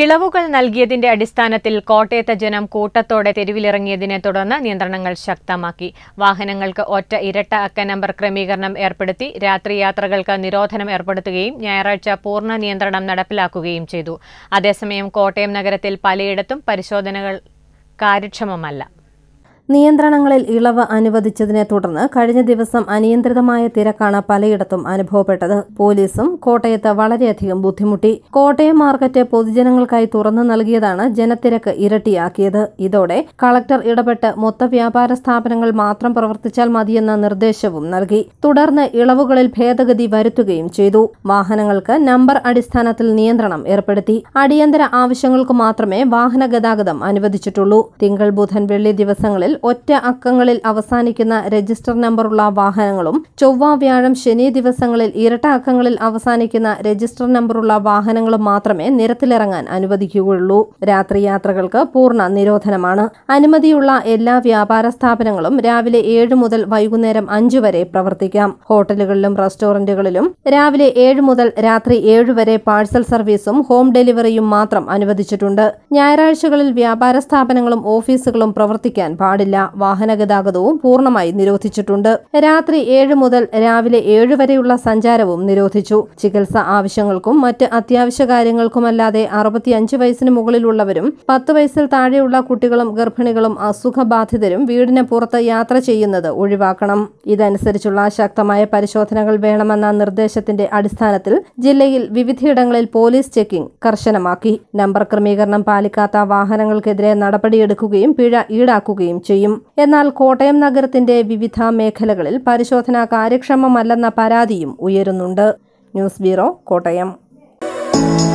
ഇളവുകൾ നൽകിയതിന്റെ അടിസ്ഥാനത്തിൽ കോട്ടയത്തെ ജനം കൂട്ടത്തോടെ തെരുവിലിറങ്ങിയതിനെ തുടർന്ന് നിയന്ത്രണങ്ങൾ ശക്തമാക്കി വാഹനങ്ങൾക്ക് ഒറ്റ ഇരട്ട അക്ക നമ്പർ ക്രമീകരണം ഏർപ്പെടുത്തി രാത്രി യാത്രകൾക്ക് നിരോധനം ഏർപ്പെടുത്തുകയും ഞായറാഴ്ച പൂർണ്ണ നിയന്ത്രണം നടപ്പിലാക്കുകയും ചെയ്തു അതേസമയം കോട്ടയം നഗരത്തിൽ പലയിടത്തും പരിശോധനകൾ കാര്യക്ഷമമല്ല നിയന്ത്രണങ്ങളിൽ ഇളവ് അനുവദിച്ചതിനെ തുടർന്ന് കഴിഞ്ഞ ദിവസം അനിയന്ത്രിതമായ തിരക്കാണ് പലയിടത്തും അനുഭവപ്പെട്ടത് പോലീസും കോട്ടയത്ത് വളരെയധികം ബുദ്ധിമുട്ടി കോട്ടയം മാർക്കറ്റ് പൊതുജനങ്ങൾക്കായി തുറന്നു നൽകിയതാണ് ജനത്തിരക്ക് ഇരട്ടിയാക്കിയത് ഇതോടെ കളക്ടർ ഇടപെട്ട് മൊത്ത വ്യാപാര സ്ഥാപനങ്ങൾ മാത്രം പ്രവർത്തിച്ചാൽ മതിയെന്ന നിർദ്ദേശവും നൽകി തുടർന്ന് ഇളവുകളിൽ ഭേദഗതി വരുത്തുകയും ചെയ്തു വാഹനങ്ങൾക്ക് നമ്പർ അടിസ്ഥാനത്തിൽ നിയന്ത്രണം ഏർപ്പെടുത്തി അടിയന്തര ആവശ്യങ്ങൾക്ക് മാത്രമേ വാഹന ഗതാഗതം അനുവദിച്ചിട്ടുള്ളൂ തിങ്കൾ ബുധൻ വെള്ളി ദിവസങ്ങളിൽ ഒറ്റ അക്കങ്ങളിൽ അവസാനിക്കുന്ന രജിസ്റ്റർ നമ്പറുള്ള വാഹനങ്ങളും ചൊവ്വ വ്യാഴം ശനി ദിവസങ്ങളിൽ ഇരട്ട അക്കങ്ങളിൽ അവസാനിക്കുന്ന രജിസ്റ്റർ നമ്പറുള്ള വാഹനങ്ങളും മാത്രമേ നിരത്തിലിറങ്ങാൻ അനുവദിക്കുകയുള്ളൂ രാത്രി യാത്രകൾക്ക് പൂർണ്ണ നിരോധനമാണ് അനുമതിയുള്ള എല്ലാ വ്യാപാര സ്ഥാപനങ്ങളും രാവിലെ ഏഴ് മുതൽ വൈകുന്നേരം അഞ്ചു വരെ പ്രവർത്തിക്കാം ഹോട്ടലുകളിലും റെസ്റ്റോറന്റുകളിലും രാവിലെ ഏഴ് മുതൽ രാത്രി ഏഴ് വരെ പാഴ്സൽ സർവീസും ഹോം ഡെലിവറിയും മാത്രം അനുവദിച്ചിട്ടുണ്ട് ഞായറാഴ്ചകളിൽ വ്യാപാര സ്ഥാപനങ്ങളും ഓഫീസുകളും പ്രവർത്തിക്കാൻ പാടില്ല പാടില്ല വാഹനഗതാഗതവും പൂർണ്ണമായി നിരോധിച്ചിട്ടുണ്ട് രാത്രി ഏഴ് മുതൽ രാവിലെ ഏഴ് വരെയുള്ള സഞ്ചാരവും നിരോധിച്ചു ചികിത്സ ആവശ്യങ്ങൾക്കും മറ്റ് അത്യാവശ്യ കാര്യങ്ങൾക്കുമല്ലാതെ അറുപത്തിയഞ്ച് വയസ്സിന് മുകളിലുള്ളവരും പത്ത് വയസ്സിൽ താഴെയുള്ള കുട്ടികളും ഗർഭിണികളും അസുഖബാധിതരും വീടിന് പുറത്ത് യാത്ര ചെയ്യുന്നത് ഒഴിവാക്കണം ഇതനുസരിച്ചുള്ള ശക്തമായ പരിശോധനകൾ വേണമെന്ന നിർദ്ദേശത്തിന്റെ അടിസ്ഥാനത്തിൽ ജില്ലയിൽ വിവിധയിടങ്ങളിൽ പോലീസ് ചെക്കിംഗ് കർശനമാക്കി നമ്പർ ക്രമീകരണം പാലിക്കാത്ത വാഹനങ്ങൾക്കെതിരെ നടപടിയെടുക്കുകയും പിഴ ഈടാക്കുകയും ചെയ്തു ചെയ്യും എന്നാൽ കോട്ടയം നഗരത്തിന്റെ വിവിധ മേഖലകളിൽ പരിശോധന കാര്യക്ഷമമല്ലെന്ന പരാതിയും ഉയരുന്നുണ്ട് ന്യൂസ് ബ്യൂറോ കോട്ടയം